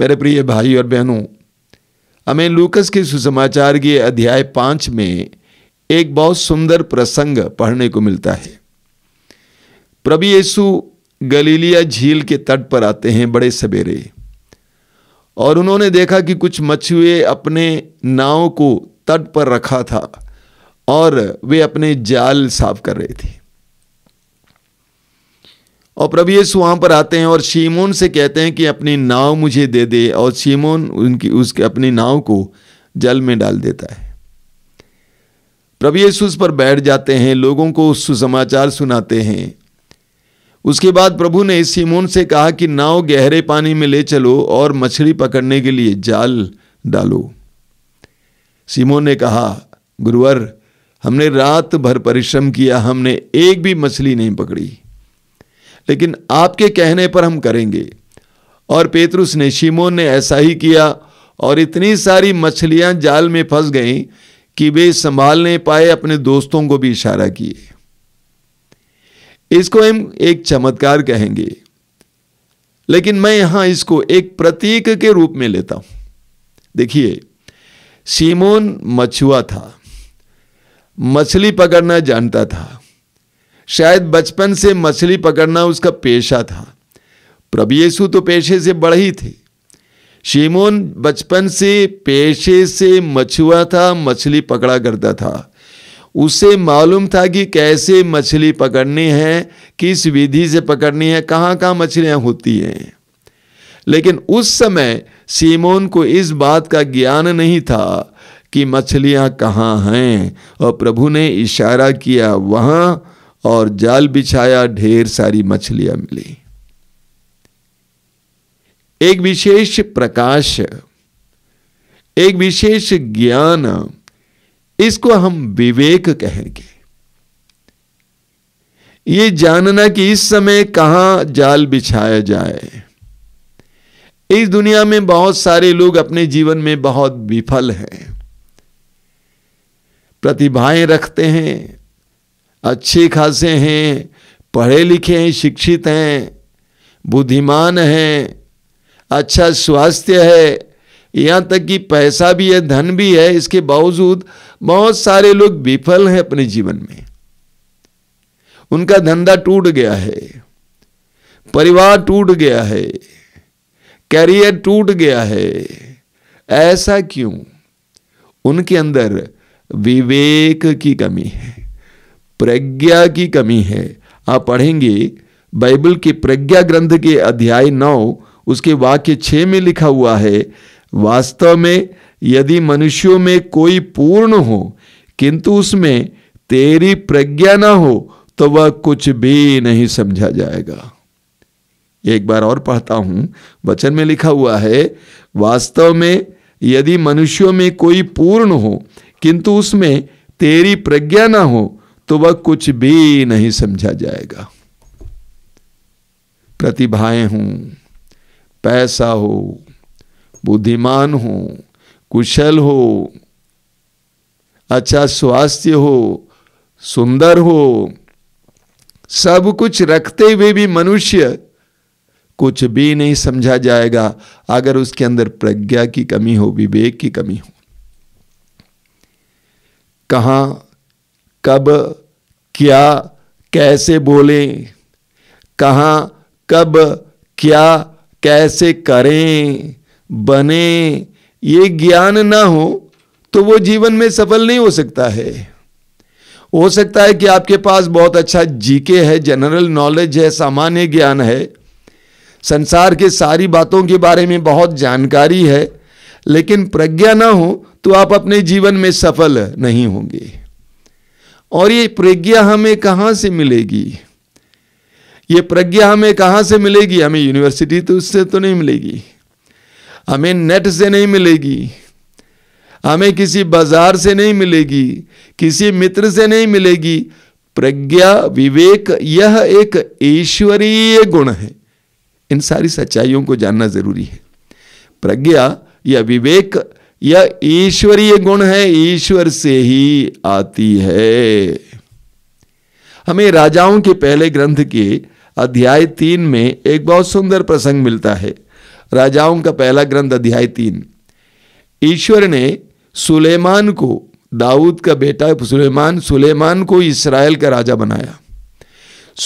मेरे प्रिय भाई और बहनों हमें लूकस के सुसमाचार के अध्याय पांच में एक बहुत सुंदर प्रसंग पढ़ने को मिलता है प्रभु येसु गलीलिया झील के तट पर आते हैं बड़े सवेरे और उन्होंने देखा कि कुछ मछुए अपने नाव को तट पर रखा था और वे अपने जाल साफ कर रहे थे और प्रभु यीशु वहाँ पर आते हैं और शिमोन से कहते हैं कि अपनी नाव मुझे दे दे और शिमोन उनकी उसके अपनी नाव को जल में डाल देता है प्रभु यीशु उस पर बैठ जाते हैं लोगों को सुसमाचार सुनाते हैं उसके बाद प्रभु ने शिमोन से कहा कि नाव गहरे पानी में ले चलो और मछली पकड़ने के लिए जाल डालो सीमोन ने कहा गुरुवर हमने रात भर परिश्रम किया हमने एक भी मछली नहीं पकड़ी लेकिन आपके कहने पर हम करेंगे और पेतरुस ने शिमोन ने ऐसा ही किया और इतनी सारी मछलियां जाल में फंस गईं कि वे संभाल नहीं पाए अपने दोस्तों को भी इशारा किए इसको हम एक चमत्कार कहेंगे लेकिन मैं यहां इसको एक प्रतीक के रूप में लेता हूं देखिए सीमोन मछुआ था मछली पकड़ना जानता था शायद बचपन से मछली पकड़ना उसका पेशा था प्रभु येसु तो पेशे से बड़े ही थे शिमोन बचपन से पेशे से मछुआ था मछली पकड़ा करता था उसे मालूम था कि कैसे मछली पकड़नी है किस विधि से पकड़नी है कहाँ कहाँ मछलियां होती हैं लेकिन उस समय सीमोन को इस बात का ज्ञान नहीं था कि मछलियां कहाँ हैं और प्रभु ने इशारा किया वहां और जाल बिछाया ढेर सारी मछलियां मिली एक विशेष प्रकाश एक विशेष ज्ञान इसको हम विवेक कहेंगे ये जानना कि इस समय कहां जाल बिछाया जाए इस दुनिया में बहुत सारे लोग अपने जीवन में बहुत विफल हैं प्रतिभाएं रखते हैं अच्छे खासे हैं पढ़े लिखे हैं शिक्षित हैं बुद्धिमान हैं अच्छा स्वास्थ्य है यहाँ तक कि पैसा भी है धन भी है इसके बावजूद बहुत सारे लोग विफल हैं अपने जीवन में उनका धंधा टूट गया है परिवार टूट गया है करियर टूट गया है ऐसा क्यों उनके अंदर विवेक की कमी है प्रज्ञा की कमी है आप पढ़ेंगे बाइबल के प्रज्ञा ग्रंथ के अध्याय नौ उसके वाक्य छः में लिखा हुआ है वास्तव में यदि मनुष्यों में कोई पूर्ण हो किंतु उसमें तेरी प्रज्ञा ना हो तो वह कुछ भी नहीं समझा जाएगा एक बार और पढ़ता हूं वचन में लिखा हुआ है वास्तव में यदि मनुष्यों में कोई पूर्ण हो किंतु उसमें तेरी प्रज्ञा ना हो तो वह कुछ भी नहीं समझा जाएगा प्रतिभाएं हों पैसा हो बुद्धिमान हो कुशल हो अच्छा स्वास्थ्य हो सुंदर हो सब कुछ रखते हुए भी मनुष्य कुछ भी नहीं समझा जाएगा अगर उसके अंदर प्रज्ञा की कमी हो विवेक की कमी हो कहाँ कब क्या कैसे बोलें कहाँ कब क्या कैसे करें बने ये ज्ञान ना हो तो वो जीवन में सफल नहीं हो सकता है हो सकता है कि आपके पास बहुत अच्छा जीके है जनरल नॉलेज है सामान्य ज्ञान है संसार के सारी बातों के बारे में बहुत जानकारी है लेकिन प्रज्ञा ना हो तो आप अपने जीवन में सफल नहीं होंगे और ये प्रज्ञा हमें कहां से मिलेगी ये प्रज्ञा हमें कहां से मिलेगी हमें यूनिवर्सिटी तो उससे तो नहीं मिलेगी हमें नेट से नहीं मिलेगी हमें किसी बाजार से नहीं मिलेगी किसी मित्र से नहीं मिलेगी प्रज्ञा विवेक यह एक ईश्वरीय गुण है इन सारी सच्चाइयों को जानना जरूरी है प्रज्ञा या विवेक यह ईश्वरीय गुण है ईश्वर से ही आती है हमें राजाओं के पहले ग्रंथ के अध्याय तीन में एक बहुत सुंदर प्रसंग मिलता है राजाओं का पहला ग्रंथ अध्याय तीन ईश्वर ने सुलेमान को दाऊद का बेटा सुलेमान सुलेमान को इसराइल का राजा बनाया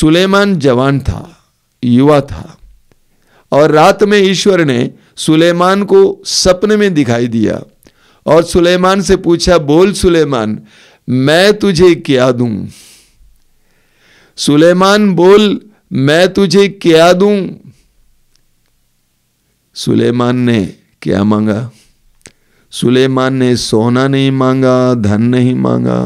सुलेमान जवान था युवा था और रात में ईश्वर ने सुलेमान को सपने में दिखाई दिया और सुलेमान से पूछा बोल सुलेमान मैं तुझे क्या दूं सुलेमान बोल मैं तुझे क्या दूं सुलेमान ने क्या मांगा सुलेमान ने सोना नहीं मांगा धन नहीं मांगा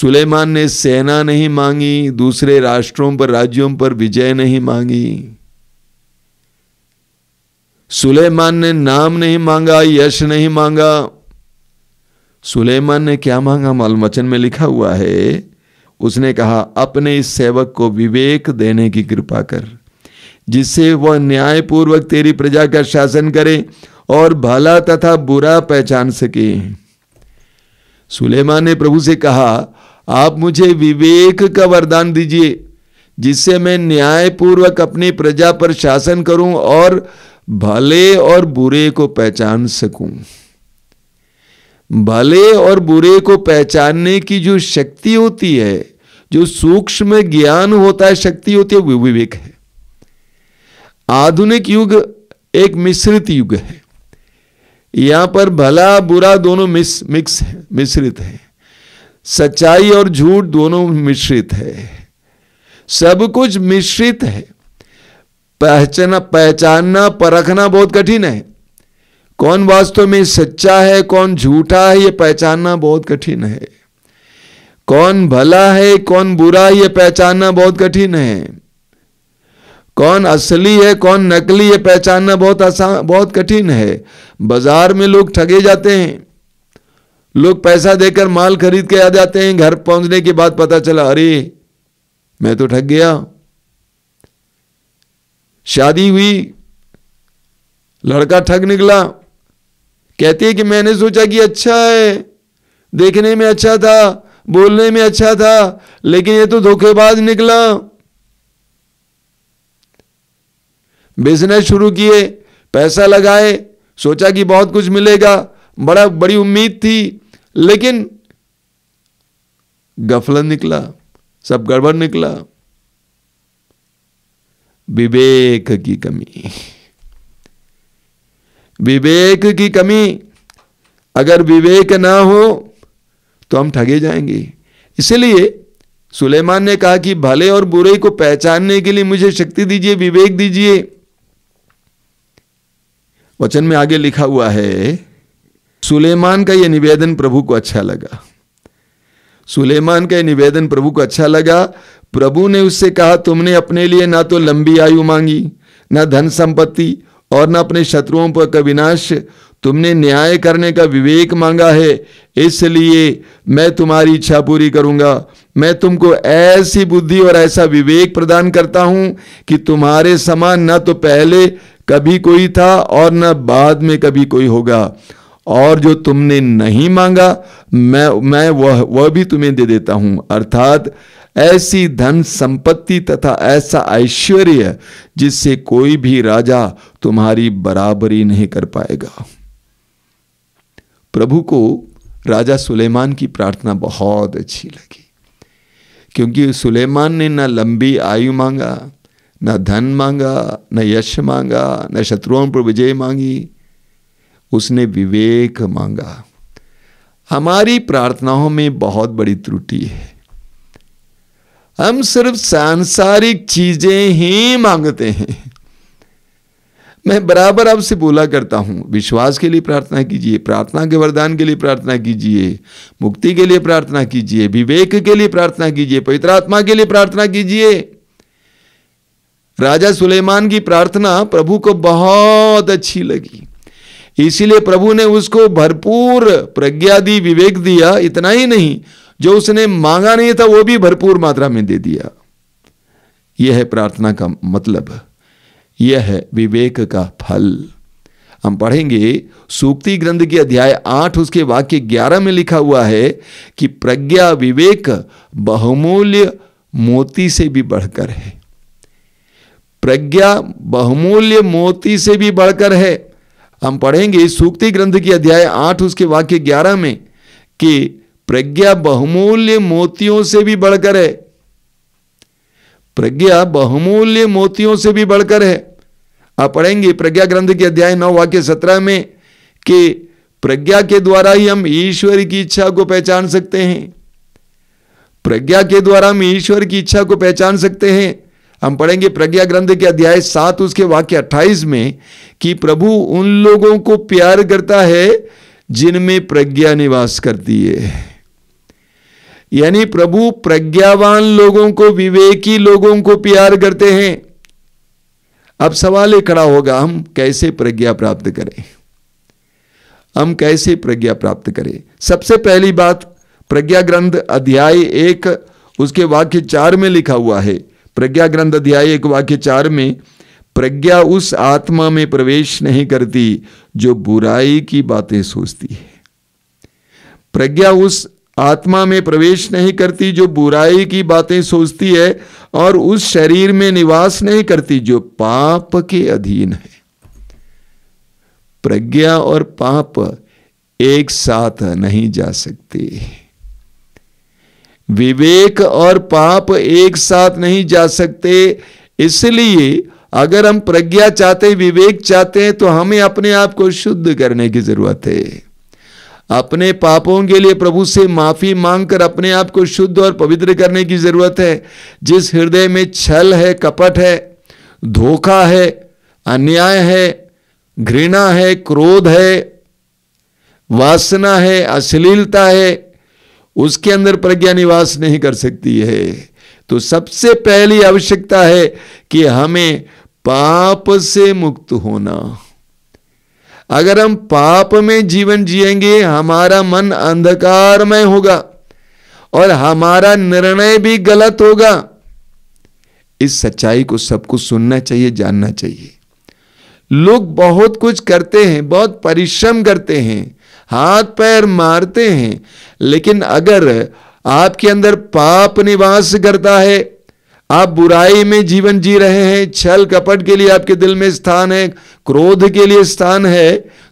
सुलेमान ने सेना नहीं मांगी दूसरे राष्ट्रों पर राज्यों पर विजय नहीं मांगी सुलेमान ने नाम नहीं मांगा यश नहीं मांगा सुलेमान ने क्या मांगा मालमचन में लिखा हुआ है उसने कहा अपने इस सेवक को विवेक देने की कृपा कर जिससे वह न्यायपूर्वक तेरी प्रजा का शासन करे और भला तथा बुरा पहचान सके सुलेमान ने प्रभु से कहा आप मुझे विवेक का वरदान दीजिए जिससे मैं न्यायपूर्वक अपनी प्रजा पर शासन करूं और भले और बुरे को पहचान सकूं भले और बुरे को पहचानने की जो शक्ति होती है जो सूक्ष्म ज्ञान होता है शक्ति होती है विवेक है आधुनिक युग एक मिश्रित युग है यहां पर भला बुरा दोनों मिस मिक्स है मिश्रित है सच्चाई और झूठ दोनों मिश्रित है सब कुछ मिश्रित है पहचाना पहचानना परखना बहुत कठिन है कौन वास्तव में सच्चा है कौन झूठा है ये पहचानना बहुत कठिन है कौन भला है कौन बुरा है ये पहचानना बहुत कठिन है कौन असली है कौन नकली है पहचानना बहुत आसान बहुत कठिन है बाजार में लोग ठगे जाते हैं लोग पैसा देकर माल खरीद के आ जाते हैं घर पहुंचने के बाद पता चला अरे मैं तो ठग गया शादी हुई लड़का ठग निकला कहती है कि मैंने सोचा कि अच्छा है देखने में अच्छा था बोलने में अच्छा था लेकिन ये तो धोखेबाज निकला बिजनेस शुरू किए पैसा लगाए सोचा कि बहुत कुछ मिलेगा बड़ा बड़ी उम्मीद थी लेकिन गफलत निकला सब गड़बड़ निकला विवेक की कमी विवेक की कमी अगर विवेक ना हो तो हम ठगे जाएंगे इसलिए सुलेमान ने कहा कि भले और बुरे को पहचानने के लिए मुझे शक्ति दीजिए विवेक दीजिए वचन में आगे लिखा हुआ है सुलेमान का यह निवेदन प्रभु को अच्छा लगा सुलेमान का यह निवेदन प्रभु को अच्छा लगा प्रभु ने उससे कहा तुमने अपने लिए ना तो लंबी आयु मांगी ना धन संपत्ति और न अपने शत्रुओं पर का विनाश तुमने न्याय करने का विवेक मांगा है इसलिए मैं तुम्हारी इच्छा पूरी करूंगा मैं तुमको ऐसी बुद्धि और ऐसा विवेक प्रदान करता हूं कि तुम्हारे समान ना तो पहले कभी कोई था और न बाद में कभी कोई होगा और जो तुमने नहीं मांगा मैं मैं वह वह भी तुम्हें दे देता हूं अर्थात ऐसी धन संपत्ति तथा ऐसा ऐश्वर्य जिससे कोई भी राजा तुम्हारी बराबरी नहीं कर पाएगा प्रभु को राजा सुलेमान की प्रार्थना बहुत अच्छी लगी क्योंकि सुलेमान ने ना लंबी आयु मांगा ना धन मांगा न यश मांगा न शत्रुओं पर विजय मांगी उसने विवेक मांगा हमारी प्रार्थनाओं में बहुत बड़ी त्रुटि है हम सिर्फ सांसारिक चीजें ही मांगते हैं मैं बराबर आपसे बोला करता हूं विश्वास के लिए प्रार्थना कीजिए प्रार्थना के वरदान के लिए प्रार्थना कीजिए मुक्ति के लिए प्रार्थना कीजिए विवेक के लिए प्रार्थना कीजिए पवित्र आत्मा के लिए प्रार्थना कीजिए राजा सुलेमान की प्रार्थना प्रभु को बहुत अच्छी लगी इसीलिए प्रभु ने उसको भरपूर प्रज्ञा दी विवेक दिया इतना ही नहीं जो उसने मांगा नहीं था वो भी भरपूर मात्रा में दे दिया यह है प्रार्थना का मतलब यह है विवेक का फल हम पढ़ेंगे सूक्ति ग्रंथ के अध्याय आठ उसके वाक्य ग्यारह में लिखा हुआ है कि प्रज्ञा विवेक बहुमूल्य मोती से भी बढ़कर है प्रज्ञा बहुमूल्य मोती से भी बढ़कर है हम पढ़ेंगे सूक्ति ग्रंथ की अध्याय आठ उसके वाक्य ग्यारह में कि प्रज्ञा बहुमूल्य मोतियों से भी बढ़कर है प्रज्ञा बहुमूल्य मोतियों से भी बढ़कर है आप पढ़ेंगे प्रज्ञा ग्रंथ के अध्याय नौ वाक्य सत्रह में कि प्रज्ञा के द्वारा ही हम ईश्वर की इच्छा को पहचान सकते हैं प्रज्ञा के द्वारा हम ईश्वर की इच्छा को पहचान सकते हैं हम पढ़ेंगे प्रज्ञा ग्रंथ के अध्याय सात उसके वाक्य अट्ठाईस में कि प्रभु उन लोगों को प्यार करता है जिनमें प्रज्ञा निवास करती है यानी प्रभु प्रज्ञावान लोगों को विवेकी लोगों को प्यार करते हैं अब सवाल एक खड़ा होगा हम कैसे प्रज्ञा प्राप्त करें हम कैसे प्रज्ञा प्राप्त करें सबसे पहली बात प्रज्ञा ग्रंथ अध्याय एक उसके वाक्य चार में लिखा हुआ है प्रज्ञा ग्रंथ अध्याय एक वाक्य चार में प्रज्ञा उस आत्मा में प्रवेश नहीं करती जो बुराई की बातें सोचती है प्रज्ञा उस आत्मा में प्रवेश नहीं करती जो बुराई की बातें सोचती है और उस शरीर में निवास नहीं करती जो पाप के अधीन है प्रज्ञा और पाप एक साथ नहीं जा सकते विवेक और पाप एक साथ नहीं जा सकते इसलिए अगर हम प्रज्ञा चाहते विवेक चाहते हैं तो हमें अपने आप को शुद्ध करने की जरूरत है अपने पापों के लिए प्रभु से माफी मांगकर अपने आप को शुद्ध और पवित्र करने की जरूरत है जिस हृदय में छल है कपट है धोखा है अन्याय है घृणा है क्रोध है वासना है अश्लीलता है उसके अंदर प्रज्ञा निवास नहीं कर सकती है तो सबसे पहली आवश्यकता है कि हमें पाप से मुक्त होना अगर हम पाप में जीवन जिएंगे हमारा मन अंधकारमय होगा और हमारा निर्णय भी गलत होगा इस सच्चाई को सबको सुनना चाहिए जानना चाहिए लोग बहुत कुछ करते हैं बहुत परिश्रम करते हैं हाथ पैर मारते हैं लेकिन अगर आपके अंदर पाप निवास करता है आप बुराई में जीवन जी रहे हैं छल कपट के लिए आपके दिल में स्थान है क्रोध के लिए स्थान है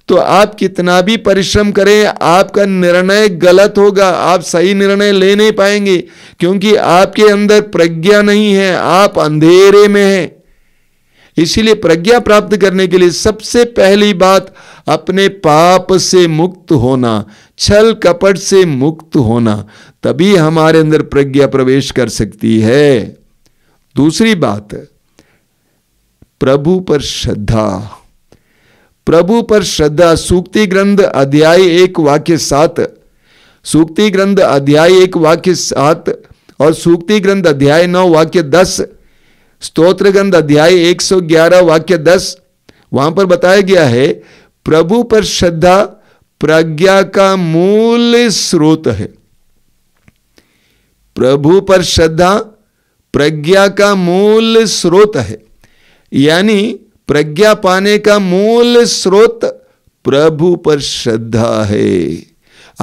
तो आप कितना भी परिश्रम करें आपका निर्णय गलत होगा आप सही निर्णय ले नहीं पाएंगे क्योंकि आपके अंदर प्रज्ञा नहीं है आप अंधेरे में हैं इसीलिए प्रज्ञा प्राप्त करने के लिए सबसे पहली बात अपने पाप से मुक्त होना छल कपट से मुक्त होना तभी हमारे अंदर प्रज्ञा प्रवेश कर सकती है दूसरी बात प्रभु पर श्रद्धा प्रभु पर श्रद्धा सूक्ति ग्रंथ अध्याय एक वाक्य सात सूक्ति ग्रंथ अध्याय एक वाक्य सात और सूक्ति ग्रंथ अध्याय नौ वाक्य दस स्तोत्र ग्रंथ अध्याय एक सौ ग्यारह वाक्य दस वहां पर बताया गया है प्रभु पर श्रद्धा प्रज्ञा का मूल स्रोत है प्रभु पर श्रद्धा प्रज्ञा का मूल स्रोत है यानी प्रज्ञा पाने का मूल स्रोत प्रभु पर श्रद्धा है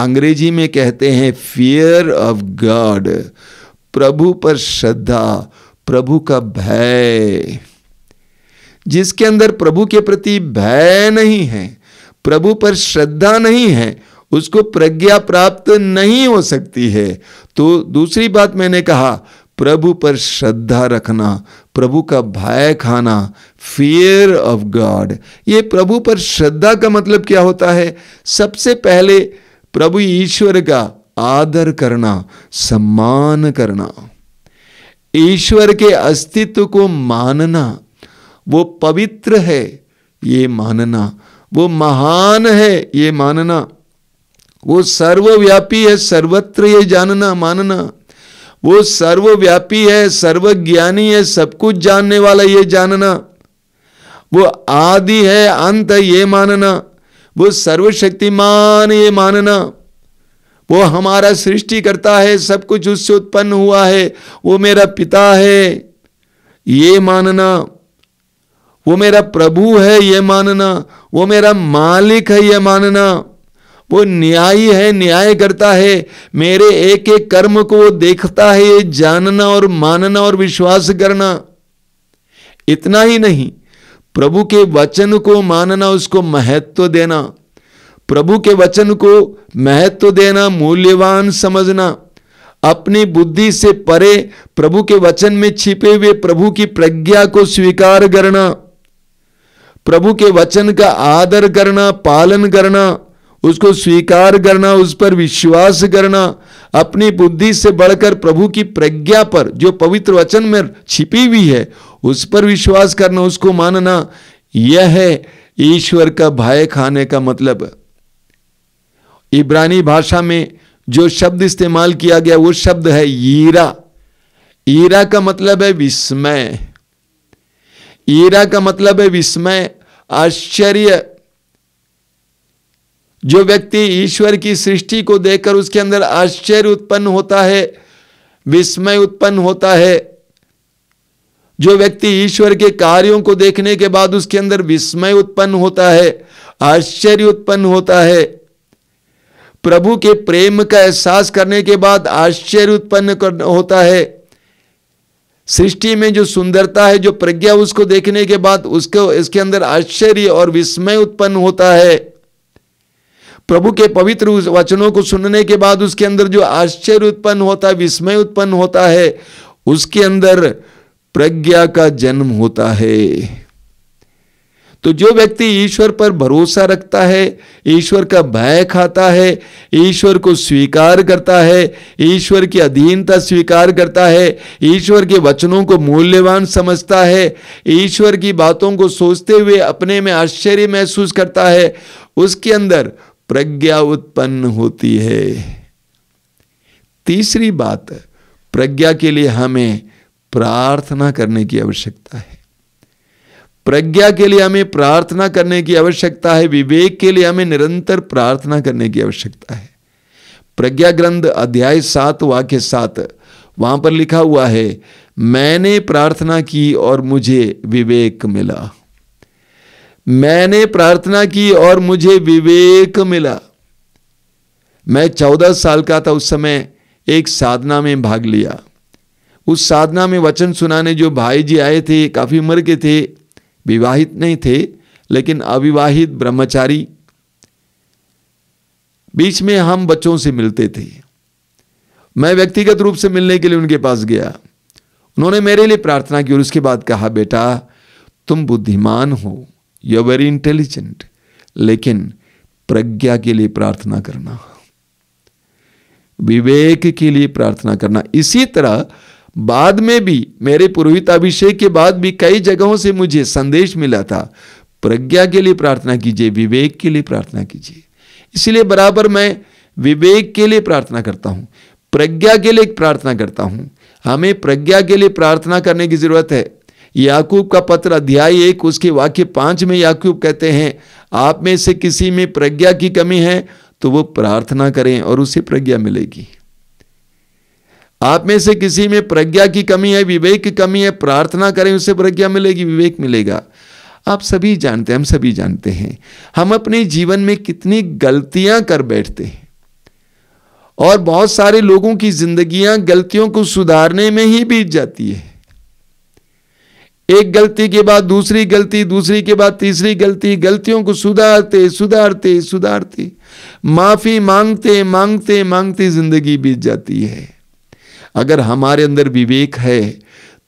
अंग्रेजी में कहते हैं फियर ऑफ गॉड प्रभु पर श्रद्धा प्रभु का भय जिसके अंदर प्रभु के प्रति भय नहीं है प्रभु पर श्रद्धा नहीं है उसको प्रज्ञा प्राप्त नहीं हो सकती है तो दूसरी बात मैंने कहा प्रभु पर श्रद्धा रखना प्रभु का भय खाना फियर ऑफ गॉड ये प्रभु पर श्रद्धा का मतलब क्या होता है सबसे पहले प्रभु ईश्वर का आदर करना सम्मान करना ईश्वर के अस्तित्व को मानना वो पवित्र है ये मानना वो महान है ये मानना वो सर्वव्यापी है सर्वत्र ये जानना मानना वो सर्वव्यापी है सर्वज्ञानी है सब कुछ जानने वाला ये जानना वो आदि है अंत है ये मानना वो सर्वशक्तिमान ये मानना वो हमारा सृष्टि करता है सब कुछ उससे उत्पन्न हुआ है वो मेरा पिता है ये मानना वो मेरा प्रभु है ये मानना वो मेरा मालिक है ये मानना वो न्यायी है न्याय करता है मेरे एक एक कर्म को वो देखता है ये जानना और मानना और विश्वास करना इतना ही नहीं प्रभु के वचन को मानना उसको महत्व देना प्रभु के वचन को महत्व देना मूल्यवान समझना अपनी बुद्धि से परे प्रभु के वचन में छिपे हुए प्रभु की प्रज्ञा को स्वीकार करना प्रभु के वचन का आदर करना पालन करना उसको स्वीकार करना उस पर विश्वास करना अपनी बुद्धि से बढ़कर प्रभु की प्रज्ञा पर जो पवित्र वचन में छिपी हुई है उस पर विश्वास करना उसको मानना यह है ईश्वर का भय खाने का मतलब इब्रानी भाषा में जो शब्द इस्तेमाल किया गया वो शब्द है ईरा ईरा का मतलब है विस्मय ईरा का मतलब है विस्मय आश्चर्य जो व्यक्ति ईश्वर की सृष्टि को देखकर उसके अंदर आश्चर्य उत्पन्न होता है विस्मय उत्पन्न होता है जो व्यक्ति ईश्वर के कार्यों को देखने के बाद उसके अंदर विस्मय उत्पन्न होता है आश्चर्य उत्पन्न होता है प्रभु के प्रेम का एहसास करने के बाद आश्चर्य उत्पन्न होता है सृष्टि में जो सुंदरता है जो प्रज्ञा उसको देखने के बाद उसको इसके अंदर आश्चर्य और विस्मय उत्पन्न होता है प्रभु के पवित्र वचनों को सुनने के बाद उसके अंदर जो आश्चर्य उत्पन्न होता है विस्मय उत्पन्न होता है उसके अंदर प्रज्ञा का जन्म होता है तो जो व्यक्ति ईश्वर पर भरोसा रखता है ईश्वर का भय खाता है ईश्वर को स्वीकार करता है ईश्वर की अधीनता स्वीकार करता है ईश्वर के वचनों को मूल्यवान समझता है ईश्वर की बातों को सोचते हुए अपने में आश्चर्य महसूस करता है उसके अंदर प्रज्ञा उत्पन्न होती है तीसरी बात प्रज्ञा के लिए हमें प्रार्थना करने की आवश्यकता है प्रज्ञा के लिए हमें प्रार्थना करने की आवश्यकता है विवेक के लिए हमें निरंतर प्रार्थना करने की आवश्यकता है प्रज्ञा ग्रंथ अध्याय सात वाक्य सात वहां पर लिखा हुआ है मैंने प्रार्थना की और मुझे विवेक मिला मैंने प्रार्थना की और मुझे विवेक मिला मैं चौदह साल का था उस समय एक साधना में भाग लिया उस साधना में वचन सुनाने जो भाई जी आए थे काफ़ी उम्र के थे विवाहित नहीं थे लेकिन अविवाहित ब्रह्मचारी बीच में हम बच्चों से मिलते थे मैं व्यक्तिगत रूप से मिलने के लिए उनके पास गया उन्होंने मेरे लिए प्रार्थना की और उसके बाद कहा बेटा तुम बुद्धिमान हो यू वेरी इंटेलिजेंट लेकिन प्रज्ञा के लिए प्रार्थना करना विवेक के लिए प्रार्थना करना इसी तरह बाद में भी मेरे पुरोहिताभिषेक के बाद भी कई जगहों से मुझे संदेश मिला था प्रज्ञा के लिए प्रार्थना कीजिए विवेक के लिए प्रार्थना कीजिए इसलिए बराबर मैं विवेक के लिए प्रार्थना करता हूं प्रज्ञा के लिए प्रार्थना करता हूं हमें प्रज्ञा के लिए प्रार्थना करने की जरूरत है याकूब का पत्र अध्याय एक उसके वाक्य पांच में याकूब कहते हैं आप में से किसी में प्रज्ञा की कमी है तो वो प्रार्थना करें और उसे प्रज्ञा मिलेगी आप में से किसी में प्रज्ञा की कमी है विवेक की कमी है प्रार्थना करें उससे प्रज्ञा मिलेगी विवेक मिलेगा आप सभी जानते हैं हम सभी जानते हैं हम अपने जीवन में कितनी गलतियां कर बैठते हैं और बहुत सारे लोगों की जिंदगियां गलतियों को सुधारने में ही बीत जाती है एक गलती के बाद दूसरी गलती दूसरी के बाद तीसरी गलती गलतियों को सुधारते सुधारते सुधारते माफी मांगते मांगते मांगते जिंदगी बीत जाती है अगर हमारे अंदर विवेक है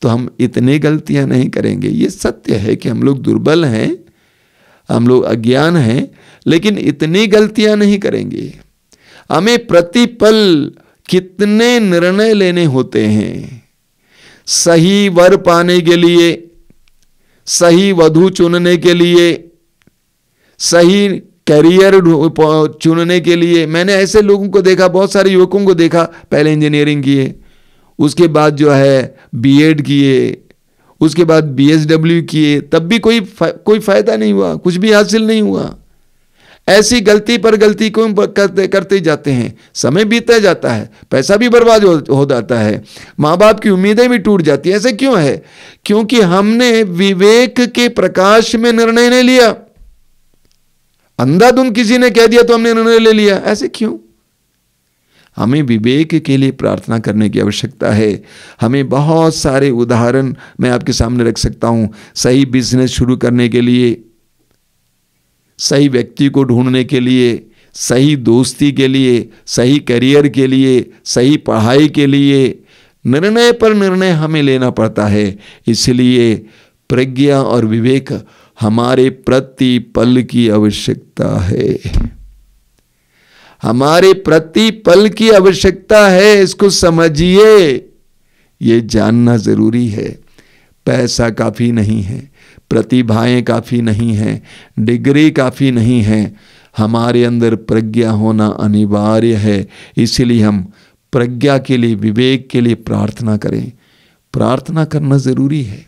तो हम इतने गलतियां नहीं करेंगे ये सत्य है कि हम लोग दुर्बल हैं हम लोग अज्ञान हैं लेकिन इतनी गलतियां नहीं करेंगे हमें प्रतिपल कितने निर्णय लेने होते हैं सही वर पाने के लिए सही वधु चुनने के लिए सही करियर चुनने के लिए मैंने ऐसे लोगों को देखा बहुत सारे युवकों को देखा पहले इंजीनियरिंग किए उसके बाद जो है बीएड किए उसके बाद बीएसडब्ल्यू किए तब भी कोई फा, कोई फ़ायदा नहीं हुआ कुछ भी हासिल नहीं हुआ ऐसी गलती पर गलती क्यों करते करते जाते हैं समय बीतता जाता है पैसा भी बर्बाद हो, हो जाता है माँ बाप की उम्मीदें भी टूट जाती है ऐसे क्यों है क्योंकि हमने विवेक के प्रकाश में निर्णय नहीं लिया अंधाधुन किसी ने कह दिया तो हमने निर्णय ले लिया ऐसे क्यों हमें विवेक के लिए प्रार्थना करने की आवश्यकता है हमें बहुत सारे उदाहरण मैं आपके सामने रख सकता हूँ सही बिजनेस शुरू करने के लिए सही व्यक्ति को ढूंढने के लिए सही दोस्ती के लिए सही करियर के लिए सही पढ़ाई के लिए निर्णय पर निर्णय हमें लेना पड़ता है इसलिए प्रज्ञा और विवेक हमारे प्रति पल की आवश्यकता है हमारे प्रति पल की आवश्यकता है इसको समझिए ये जानना जरूरी है पैसा काफ़ी नहीं है प्रतिभाएं काफ़ी नहीं हैं डिग्री काफ़ी नहीं है हमारे अंदर प्रज्ञा होना अनिवार्य है इसलिए हम प्रज्ञा के लिए विवेक के लिए प्रार्थना करें प्रार्थना करना ज़रूरी है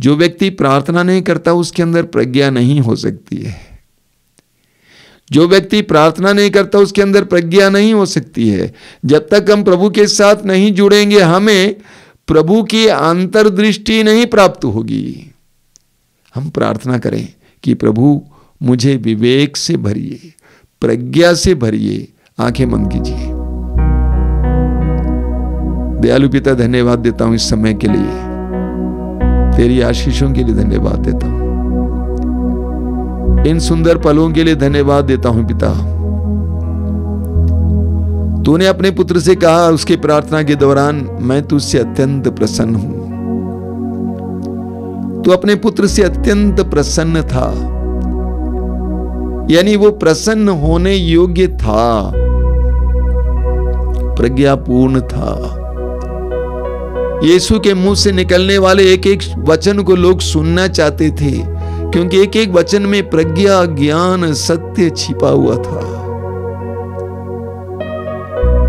जो व्यक्ति प्रार्थना नहीं करता उसके अंदर प्रज्ञा नहीं हो सकती है जो व्यक्ति प्रार्थना नहीं करता उसके अंदर प्रज्ञा नहीं हो सकती है जब तक हम प्रभु के साथ नहीं जुड़ेंगे हमें प्रभु की अंतर्दृष्टि नहीं प्राप्त होगी हम प्रार्थना करें कि प्रभु मुझे विवेक से भरिए प्रज्ञा से भरिए आंखें मन कीजिए दयालु पिता धन्यवाद देता हूं इस समय के लिए तेरी आशीषों के लिए धन्यवाद देता हूं इन सुंदर पलों के लिए धन्यवाद देता हूं पिता तूने अपने पुत्र से कहा उसकी प्रार्थना के दौरान मैं तुझसे अत्यंत प्रसन्न हूं तू अपने पुत्र से अत्यंत प्रसन्न था यानी वो प्रसन्न होने योग्य था प्रज्ञापूर्ण था यीशु के मुंह से निकलने वाले एक एक वचन को लोग सुनना चाहते थे क्योंकि एक एक वचन में प्रज्ञा ज्ञान सत्य छिपा हुआ था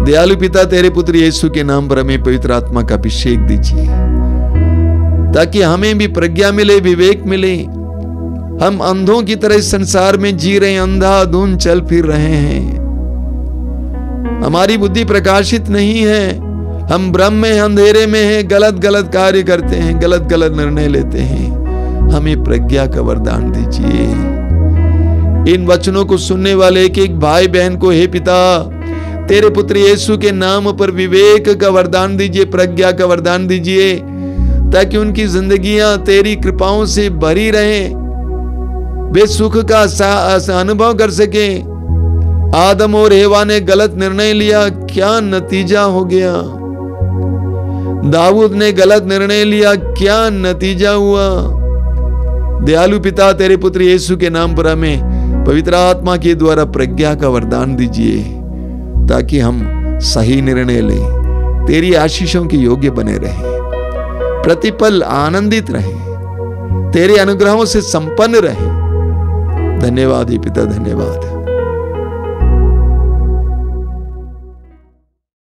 दयालु पिता तेरे पुत्र यीशु के नाम पर हमें पवित्र आत्मा का अभिषेक दीजिए ताकि हमें भी प्रज्ञा मिले विवेक मिले हम अंधों की तरह इस संसार में जी रहे अंधा धुन चल फिर रहे हैं हमारी बुद्धि प्रकाशित नहीं है हम ब्रह्म में अंधेरे में हैं गलत गलत कार्य करते हैं गलत गलत निर्णय लेते हैं हमें प्रज्ञा का वरदान दीजिए इन वचनों को सुनने वाले एक एक भाई बहन को हे पिता तेरे पुत्र यीशु के नाम पर विवेक का वरदान दीजिए प्रज्ञा का वरदान दीजिए ताकि उनकी जिंदगियां तेरी कृपाओं से भरी रहें वे सुख का अनुभव कर सके आदम और हेवा ने गलत निर्णय लिया क्या नतीजा हो गया दाऊद ने गलत निर्णय लिया क्या नतीजा हुआ दयालु पिता तेरे पुत्र यीशु के नाम पर हमें पवित्र आत्मा के द्वारा प्रज्ञा का वरदान दीजिए ताकि हम सही निर्णय लें तेरी आशीषों के योग्य बने रहे प्रतिपल आनंदित रहे तेरे अनुग्रहों से संपन्न रहे धन्यवाद ही पिता धन्यवाद